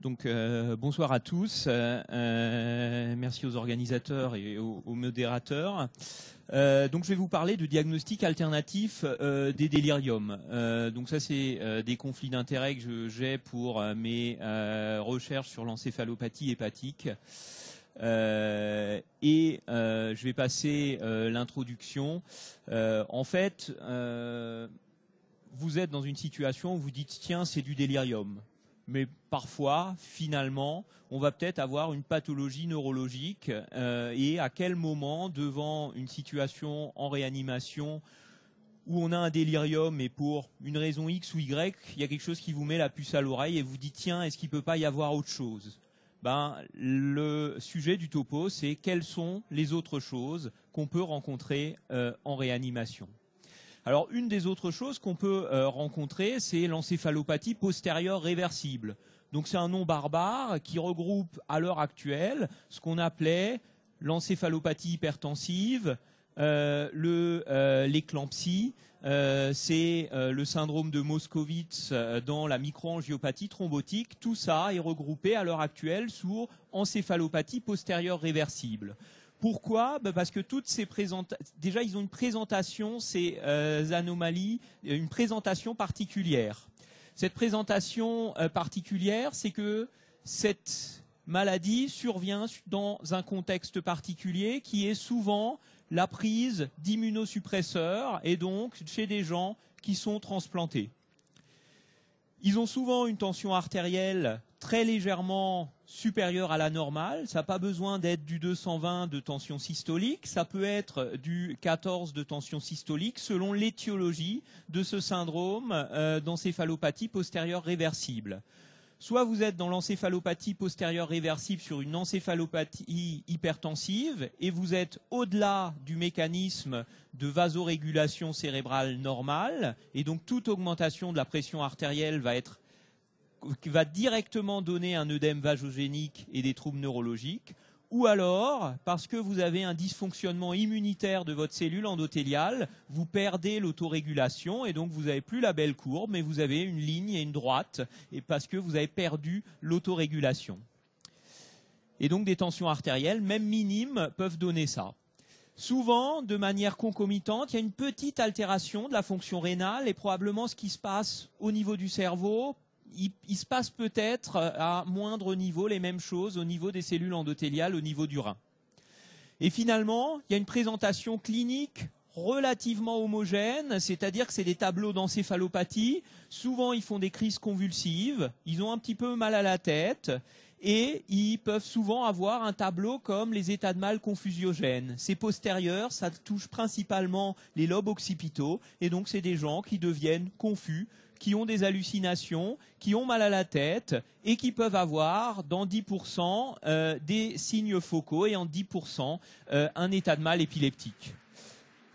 Donc euh, bonsoir à tous. Euh, euh, merci aux organisateurs et aux, modérateurs. donc je vais vous parler de diagnostic alternatif des déliriums. donc ça c'est des conflits d'intérêts que j'ai pour mes recherches sur l'encéphalopathie hépatique. et je vais passer l'introduction. en fait, vous êtes dans une situation où vous dites tiens, c'est du délirium mais parfois, finalement, on va peut-être avoir une pathologie neurologique euh, et à quel moment, devant une situation en réanimation où on a un délirium et pour une raison X ou Y, il y a quelque chose qui vous met la puce à l'oreille et vous dit tiens, est-ce qu'il ne peut pas y avoir autre chose ben, le sujet du topo, c'est quelles sont les autres choses qu'on peut rencontrer euh, en réanimation. Alors une des autres choses qu'on peut euh, rencontrer, c'est l'encéphalopathie postérieure réversible. Donc c'est un nom barbare qui regroupe à l'heure actuelle ce qu'on appelait l'encéphalopathie hypertensive, euh, euh, l'éclampsie, c'est le syndrome de Moscovitz dans la microangiopathie thrombotique. Tout ça est regroupé à l'heure actuelle sous encéphalopathie postérieure réversible. Pourquoi bah, Parce que toutes ces déjà ils ont une présentation, ces euh, anomalies, euh, une présentation particulière. Cette présentation euh, particulière, c'est que cette maladie survient dans un contexte particulier qui est souvent la prise d'immunosuppresseurs et donc chez des gens qui sont transplantés. Ils ont souvent une tension artérielle très légèrement supérieure à la normale. Ça n'a pas besoin d'être du 220 de tension systolique. Ça peut être du 14 de tension systolique selon l'étiologie de ce syndrome euh, d'encéphalopathie postérieure réversible. Soit vous êtes dans l'encéphalopathie postérieure réversible sur une encéphalopathie hypertensive et vous êtes au-delà du mécanisme de vasorégulation cérébrale normale et donc toute augmentation de la pression artérielle va va directement donner un œdème vasogénique et des troubles neurologiques, ou alors parce que vous avez un dysfonctionnement immunitaire de votre cellule endothéliale, vous perdez l'autorégulation et donc vous n'avez plus la belle courbe, mais vous avez une ligne et une droite, et parce que vous avez perdu l'autorégulation. Et donc des tensions artérielles, même minimes, peuvent donner ça. Souvent, de manière concomitante, il y a une petite altération de la fonction rénale et probablement ce qui se passe au niveau du cerveau, il, se passe peut-être euh, à moindre niveau les mêmes choses au niveau des cellules endothéliales, au niveau du rein. Et finalement, il y a une présentation clinique relativement homogène, c'est-à-dire que c'est des tableaux d'encéphalopathie. Souvent, ils font des crises convulsives, ils ont un petit peu mal à la tête, et ils peuvent souvent avoir un tableau comme les états de mal confusiogènes. C'est postérieur, ça touche principalement les lobes occipitaux, et donc c'est des gens qui deviennent confus, qui ont des hallucinations, qui ont mal à la tête et qui peuvent avoir dans 10% euh, des signes focaux et en 10% euh, un état de mal épileptique.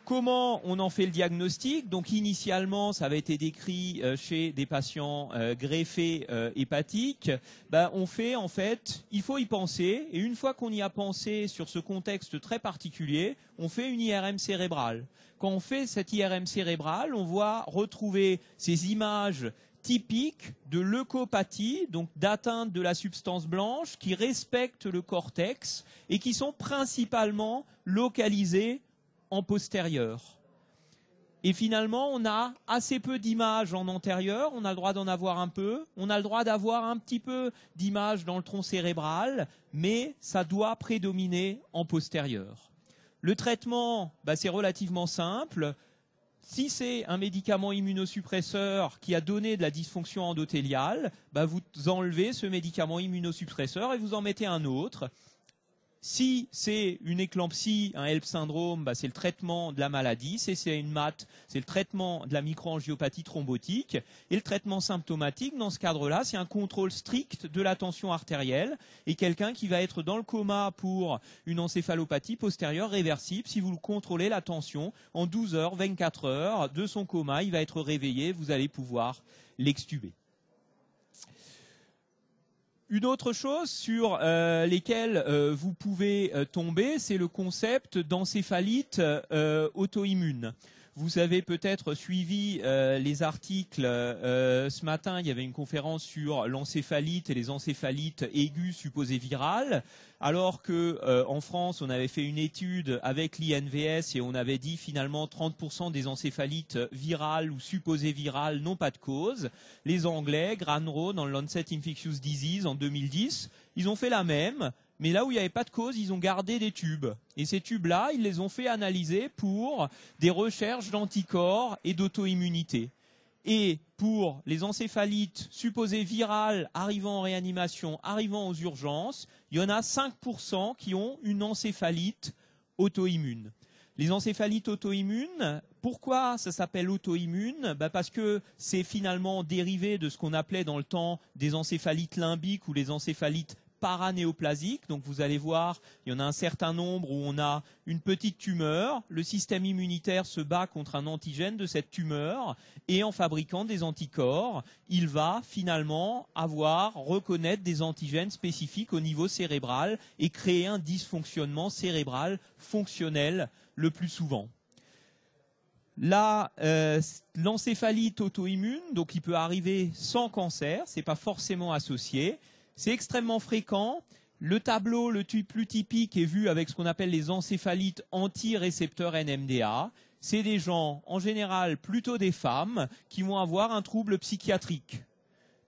Comment on en fait le diagnostic Donc initialement, ça avait été décrit euh, chez des patients greffés hépatiques. Ben, on fait en fait, il faut y penser, et une fois qu'on y a pensé sur ce contexte très particulier, on fait une IRM cérébrale quand on fait cette IRM cérébrale, on voit retrouver ces images typiques de leucopathie, donc d'atteinte de la substance blanche, qui respectent le cortex et qui sont principalement localisées en postérieur. Et finalement, on a assez peu d'images en antérieur, on a le droit d'en avoir un peu, on a le droit d'avoir un petit peu d'images dans le tronc cérébral, mais ça doit prédominer en postérieur. Le traitement, bah, c'est relativement simple. Si c'est un médicament immunosuppresseur qui a donné de la dysfonction endothéliale, bah, vous enlevez ce médicament immunosuppresseur et vous en mettez un autre. Si c'est une éclampsie, un HELP syndrome, bah, c'est le traitement de la maladie. Si c'est une MAT, c'est le traitement de la microangiopathie thrombotique. Et le traitement symptomatique, dans ce cadre-là, c'est un contrôle strict de la tension artérielle et quelqu'un qui va être dans le coma pour une encéphalopathie postérieure réversible. Si vous le contrôlez la tension, en 12 heures, 24 heures de son coma, il va être réveillé, vous allez pouvoir l'extuber. Une autre chose sur euh, lesquelles euh, vous pouvez euh, tomber, c'est le concept d'encéphalite auto-immune. Vous avez peut-être suivi euh, les articles euh, ce matin. Il y avait une conférence sur l'encéphalite et les encéphalites aiguës supposées virales, alors que euh, France, on avait fait une étude avec l'INVS et on avait dit finalement 30% des encéphalites virales ou supposées virales n'ont pas de cause. Les Anglais, Granro dans le Lancet Infectious Disease en 2010, ils ont fait la même mais là où il n'y avait pas de cause, ils ont gardé des tubes. Et ces tubes-là, ils les ont fait analyser pour des recherches d'anticorps et d'auto-immunité. Et pour les encéphalites supposées virales arrivant en réanimation, arrivant aux urgences, il y en a 5% qui ont une encéphalite auto-immune. Les encéphalites auto-immunes, pourquoi ça s'appelle auto-immune bah, Parce que c'est finalement dérivé de ce qu'on appelait dans le temps des encéphalites limbiques ou les encéphalites paranéoplasique, Donc vous allez voir, il y en a un certain nombre où on a une petite tumeur, le système immunitaire se bat contre un antigène de cette tumeur et en fabriquant des anticorps, il va finalement avoir reconnaître des antigènes spécifiques au niveau cérébral et créer un dysfonctionnement cérébral fonctionnel le plus souvent. Là, euh, l'encéphalite auto-immune, donc il peut arriver sans cancer, n'est pas forcément associé. C'est extrêmement fréquent. Le tableau le plus typique est vu avec ce qu'on appelle les encéphalites anti-récepteurs NMDA. C'est des gens, en général plutôt des femmes, qui vont avoir un trouble psychiatrique.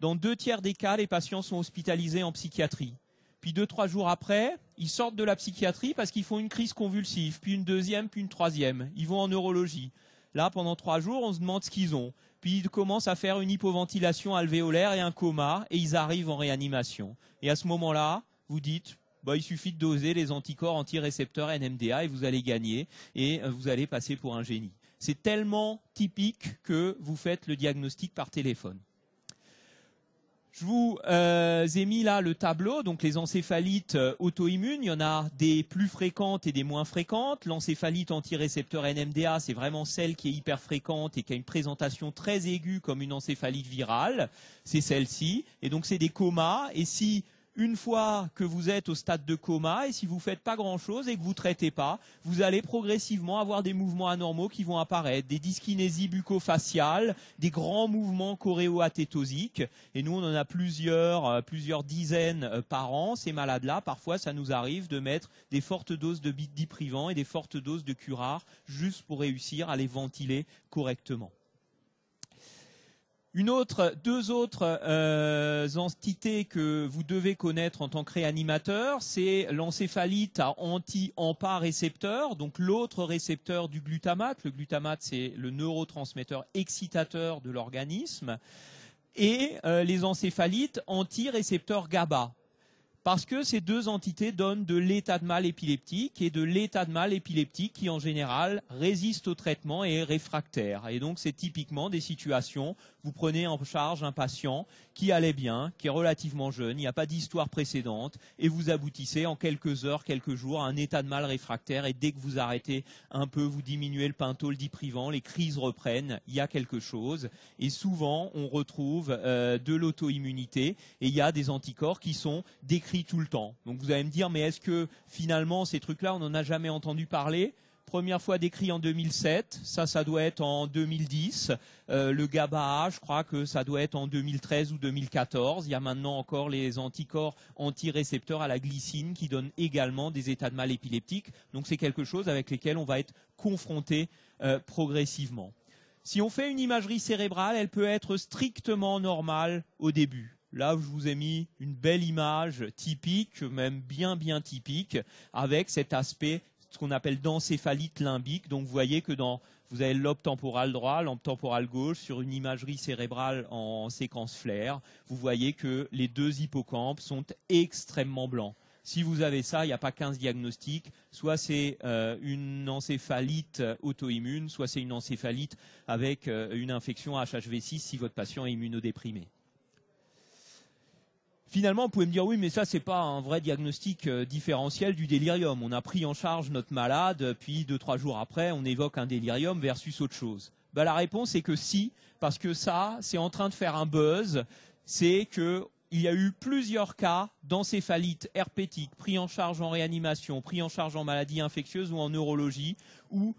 Dans deux tiers des cas, les patients sont hospitalisés en psychiatrie. Puis deux, trois jours après, ils sortent de la psychiatrie parce qu'ils font une crise convulsive, puis une deuxième, puis une troisième. Ils vont en neurologie. Là, pendant trois jours, on se demande ce qu'ils ont puis ils commencent à faire une hypoventilation alvéolaire et un coma, et ils arrivent en réanimation. Et à ce moment-là, vous dites, bah, il suffit de doser les anticorps antirécepteurs NMDA et vous allez gagner, et euh, vous allez passer pour un génie. C'est tellement typique que vous faites le diagnostic par téléphone. Je vous euh, ai mis là le tableau, donc les encéphalites euh, auto-immunes, il y en a des plus fréquentes et des moins fréquentes. L'encéphalite antirécepteur NMDA, c'est vraiment celle qui est hyper fréquente et qui a une présentation très aiguë comme une encéphalite virale, c'est celle-ci. Et donc c'est des comas, et si une fois que vous êtes au stade de coma, et si vous ne faites pas grand-chose et que vous ne traitez pas, vous allez progressivement avoir des mouvements anormaux qui vont apparaître, des dyskinésies bucco-faciales, des grands mouvements choréoathétosiques. Et nous, on en a plusieurs, euh, dizaines euh, par an. Ces malades-là, parfois, ça nous arrive de mettre des fortes doses de déprivants et des fortes doses de Curar juste pour réussir à les ventiler correctement. Une autre, deux autres euh, entités que vous devez connaître en tant que réanimateur, c'est l'encéphalite anti-AMPA-récepteur, donc l'autre récepteur du glutamate. Le glutamate, c'est le neurotransmetteur excitateur de l'organisme. Et euh, les encéphalites anti-récepteur GABA. Parce que ces deux entités donnent de l'état de mal épileptique et de l'état de mal épileptique qui en général résiste au traitement et est réfractaire. Et donc c'est typiquement des situations vous prenez en charge un patient qui allait bien, qui est relativement jeune, il n'y a pas d'histoire précédente, et vous aboutissez en quelques heures, quelques jours à un état de mal réfractaire, et dès que vous arrêtez un peu, vous diminuez le pinto, le diprivant, les crises reprennent, il y a quelque chose, et souvent on retrouve euh, de l'auto-immunité, et il y a des anticorps qui sont décrits tout le temps. Donc vous allez me dire, mais est-ce que finalement ces trucs-là, on n'en a jamais entendu parler première fois décrit en 2007, ça, ça doit être en 2010. Euh, le GABA je crois que ça doit être en 2013 ou 2014. Il y a maintenant encore les anticorps antirécepteurs à la glycine qui donnent également des états de mal épileptiques. Donc c'est quelque chose avec lequel on va être confronté euh, progressivement. Si on fait une imagerie cérébrale, elle peut être strictement normale au début. Là, je vous ai mis une belle image typique, même bien bien typique, avec cet aspect ce qu'on appelle d'encéphalite limbique. Donc vous voyez que dans, vous avez le temporal droit, lobe temporal gauche, sur une imagerie cérébrale en, séquence flair, vous voyez que les deux hippocampes sont extrêmement blancs. Si vous avez ça, il n'y a pas 15 diagnostics. Soit c'est euh, une encéphalite auto-immune, soit c'est une encéphalite avec euh, une infection HHV6 si votre patient est immunodéprimé. Finalement, vous pouvez me dire oui, mais ça c'est pas un vrai diagnostic euh, différentiel du délirium. On a pris en charge notre malade, puis deux trois jours après, on évoque un délirium versus autre chose. Bah, la réponse est que si, parce que ça, c'est en train de faire un buzz. C'est que il y a eu plusieurs cas d'encéphalite herpétique pris en charge en réanimation, pris en charge en maladie infectieuse ou en neurologie, ou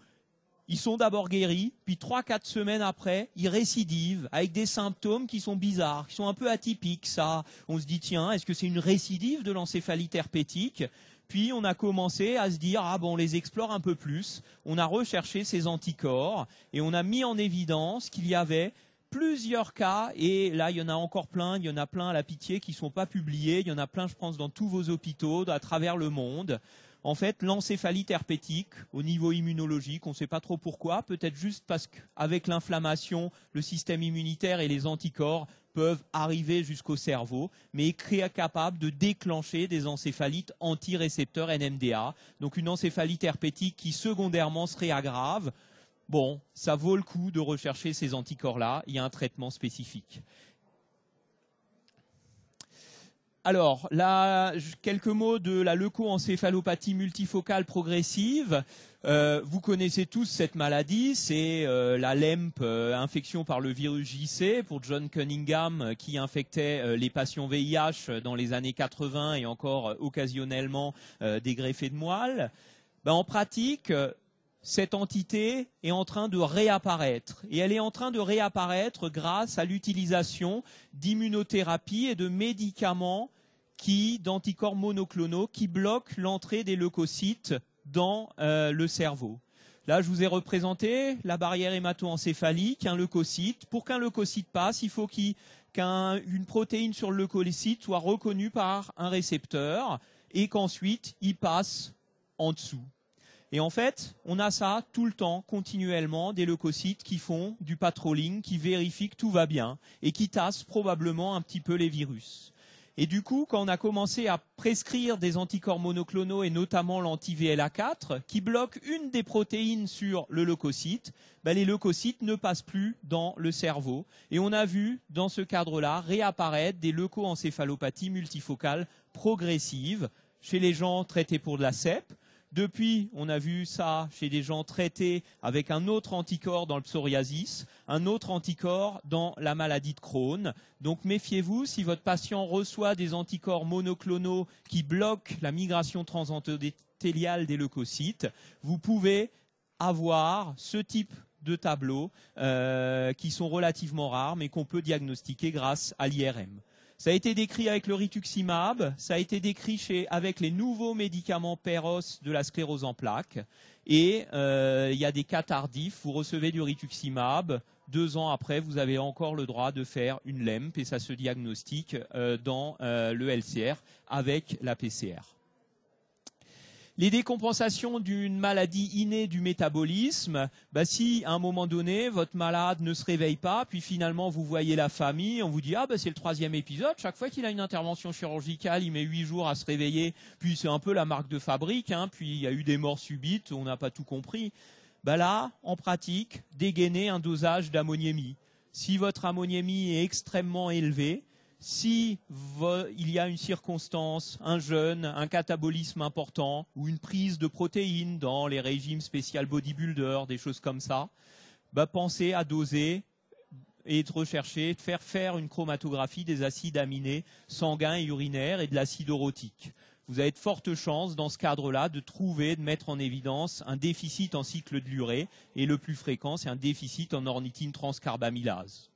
ils sont d'abord guéris, puis trois quatre semaines après, ils récidivent avec des symptômes qui sont bizarres, qui sont un peu atypiques. Ça, on se dit tiens, est-ce que c'est une récidive de l'encéphalite herpétique Puis on a commencé à se dire ah bon, on les explore un peu plus. On a recherché ces anticorps et on a mis en évidence qu'il y avait plusieurs cas, et là il y en a encore plein, il y en a plein à la pitié qui ne sont pas publiés, il y en a plein je pense dans tous vos hôpitaux à travers le monde, en fait l'encéphalite herpétique au niveau immunologique. On ne sait pas trop pourquoi, peut-être juste parce qu'avec l'inflammation, le système immunitaire et les anticorps peuvent arriver jusqu'au cerveau, mais est capable de déclencher des encéphalites antirécepteurs NMDA, donc une encéphalite herpétique qui secondairement serait réaggrave. Bon, ça vaut le coup de rechercher ces anticorps-là, il y a un traitement spécifique. Alors, quelques mots de la leucoencéphalopathie multifocale progressive. Euh, vous connaissez tous cette maladie, c'est euh, la LEMP, euh, infection par le virus JC pour John Cunningham qui infectait les patients VIH dans les années 80 et encore occasionnellement des greffés de moelle. Ben, en pratique, cette entité est en train de réapparaître. Et elle est en train de réapparaître grâce à l'utilisation d'immunothérapie et de médicaments qui d'anticorps monoclonaux qui bloquent l'entrée des leucocytes dans euh, le cerveau. Là, je vous ai représenté la barrière hémato-encéphalique, un leucocyte. Pour qu'un leucocyte passe, il faut qu'une protéine sur le leucocyte soit reconnue par un récepteur et qu'ensuite il passe en dessous. Et en fait, on a ça tout le temps, continuellement, des leucocytes qui font du patrolling, qui vérifient que tout va bien et qui tassent probablement un petit peu les virus. Et du coup, quand on a commencé à prescrire des anticorps monoclonaux et notamment l'anti-VLA4, qui bloque une des protéines sur le leucocyte, ben, les leucocytes ne passent plus dans le cerveau. Et on a vu, dans ce cadre-là, réapparaître des leucoencéphalopathies multifocales progressives chez les gens traités pour de la CEP, depuis, on a vu ça chez des gens traités avec un autre anticorps dans le psoriasis, un autre anticorps dans la maladie de Crohn. Donc méfiez-vous, si votre patient reçoit des anticorps monoclonaux qui bloquent la migration transanthéliale des leucocytes, vous pouvez avoir ce type de tableaux euh, qui sont relativement rares mais qu'on peut diagnostiquer grâce à l'IRM. Ça a été décrit avec le rituximab, ça a été décrit chez, avec les nouveaux médicaments PEROS de la sclérose en plaques. Et euh, il y a des cas tardifs, vous recevez du rituximab, deux ans après, vous avez encore le droit de faire une LEMP et ça se diagnostique euh, dans euh, le LCR avec la PCR. Les décompensations d'une maladie innée du métabolisme, bah, si à un moment donné votre malade ne se réveille pas, puis finalement vous voyez la famille, on vous dit ah bah c'est le troisième épisode. Chaque fois qu'il a une intervention chirurgicale, il met huit jours à se réveiller. Puis c'est un peu la marque de fabrique. Hein. puis il y a eu des morts subites, on n'a pas tout compris. Bah, là, en pratique, dégainer un dosage d'ammoniémie. Si votre ammoniémie est extrêmement élevée, si il y a une circonstance, un jeûne, un catabolisme important ou une prise de protéines dans les régimes spécial bodybuilder, des choses comme ça, bah, pensez à doser et de rechercher, de faire faire une chromatographie des acides aminés sanguins et urinaires et de l'acide orotique. Vous avez de fortes chances dans ce cadre-là de trouver, de mettre en évidence un déficit en cycle de l'urée et le plus fréquent, c'est un déficit en ornithine transcarbamylase.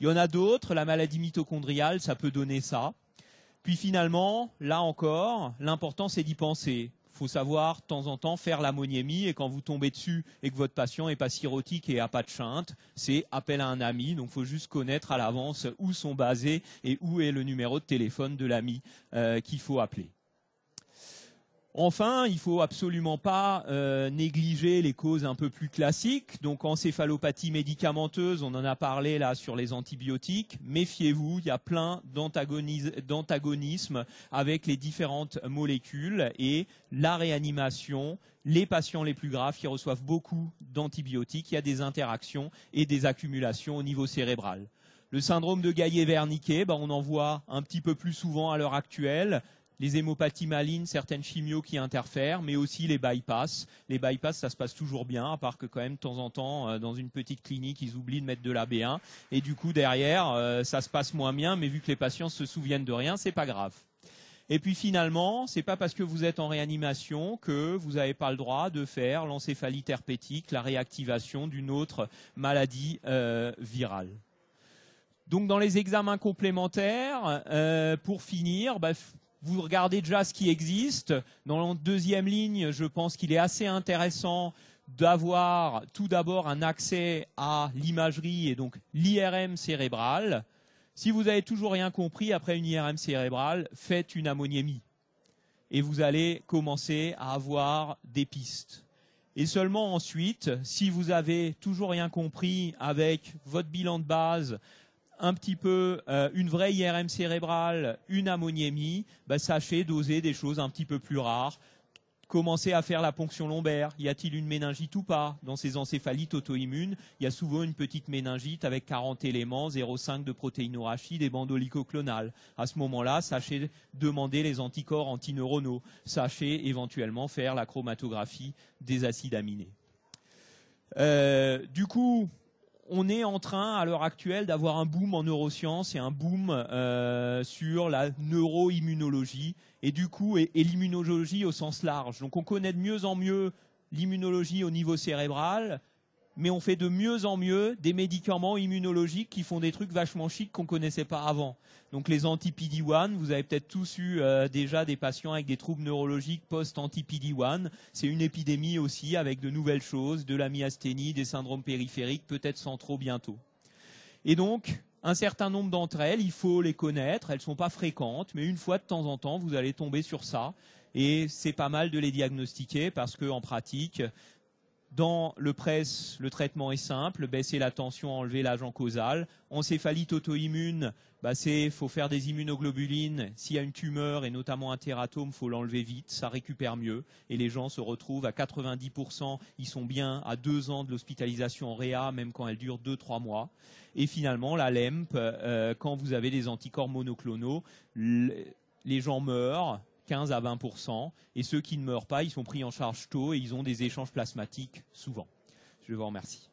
Il y en a d'autres, la maladie mitochondriale, ça peut donner ça. Puis finalement, là encore, l'important c'est d'y penser. Il faut savoir de temps en temps faire l'ammoniémie et quand vous tombez dessus et que votre patient n'est pas sirotique et n'a pas de chinte, c'est appel à un ami. Donc il faut juste connaître à l'avance où sont basés et où est le numéro de téléphone de l'ami euh, qu'il faut appeler. Enfin, il faut absolument pas euh, négliger les causes un peu plus classiques. Donc, encéphalopathie médicamenteuse, on en a parlé là sur les antibiotiques. Méfiez-vous, il y a plein d'antagonismes avec les différentes molécules et la réanimation, les patients les plus graves qui reçoivent beaucoup d'antibiotiques, il y a des interactions et des accumulations au niveau cérébral. Le syndrome de Gaillet-Verniquet, ben, on en voit un petit peu plus souvent à l'heure actuelle les hémopathies malignes, certaines chimio qui interfèrent, mais aussi les bypass. Les bypass, ça se passe toujours bien, à part que quand même, de temps en temps, euh, dans une petite clinique, ils oublient de mettre de l'AB1. Et du coup, derrière, euh, ça se passe moins bien, mais vu que les patients se souviennent de rien, ce n'est pas grave. Et puis finalement, ce n'est pas parce que vous êtes en réanimation que vous n'avez pas le droit de faire l'encéphalie herpétique, la réactivation d'une autre maladie euh, virale. Donc dans les examens complémentaires, pour finir, bah, vous regardez déjà ce qui existe. Dans la deuxième ligne, je pense qu'il est assez intéressant d'avoir tout d'abord un accès à l'imagerie et donc l'IRM cérébrale. Si vous n'avez toujours rien compris après une IRM cérébrale, faites une ammoniémie et vous allez commencer à avoir des pistes. Et seulement ensuite, si vous avez toujours rien compris avec votre bilan de base, un petit peu euh, une vraie IRM cérébrale, une ammoniémie, sachez doser des choses un petit peu plus rares. Commencez à faire la ponction lombaire. Y a-t-il une méningite ou pas Dans ces encéphalites auto-immunes, il y a souvent une petite méningite avec 40 éléments, 0,5 de protéinorachide des bandes oligoclonales. À ce moment-là, sachez demander les anticorps antineuronaux. Sachez éventuellement faire la chromatographie des acides aminés. Euh, du coup, on est en train à l'heure actuelle d'avoir un boom en neurosciences et un boom euh, sur la neuroimmunologie et du coup et l'immunologie au sens large. Donc on connaît de mieux en mieux l'immunologie au niveau cérébral, mais on fait de mieux en mieux des médicaments immunologiques qui font des trucs vachement chics qu'on connaissait pas avant. Donc les anti-PD1, vous avez peut-être tous eu euh, déjà des patients avec des troubles neurologiques post-anti-PD1. C'est une épidémie aussi avec de nouvelles choses, de la myasthénie, des syndromes périphériques, peut-être sans trop bientôt. Et donc, un certain nombre d'entre elles, il faut les connaître, elles ne sont pas fréquentes, mais une fois de temps en temps, vous allez tomber sur ça. Et c'est pas mal de les diagnostiquer parce qu'en pratique, dans le presse, le traitement est simple, baisser la tension, enlever l'agent causal. Encéphalite auto-immune, bah, faut faire des immunoglobulines. S'il y a une tumeur et notamment un il faut l'enlever vite, ça récupère mieux et les gens se retrouvent à 90%, ils sont bien à deux ans de l'hospitalisation en réa, même quand elle dure deux trois mois. Et finalement, la LEMP, euh, quand vous avez des anticorps monoclonaux, les gens meurent, 15 à 20 et ceux qui ne meurent pas, ils sont pris en charge tôt et ils ont des échanges plasmatiques souvent. Je vous remercie.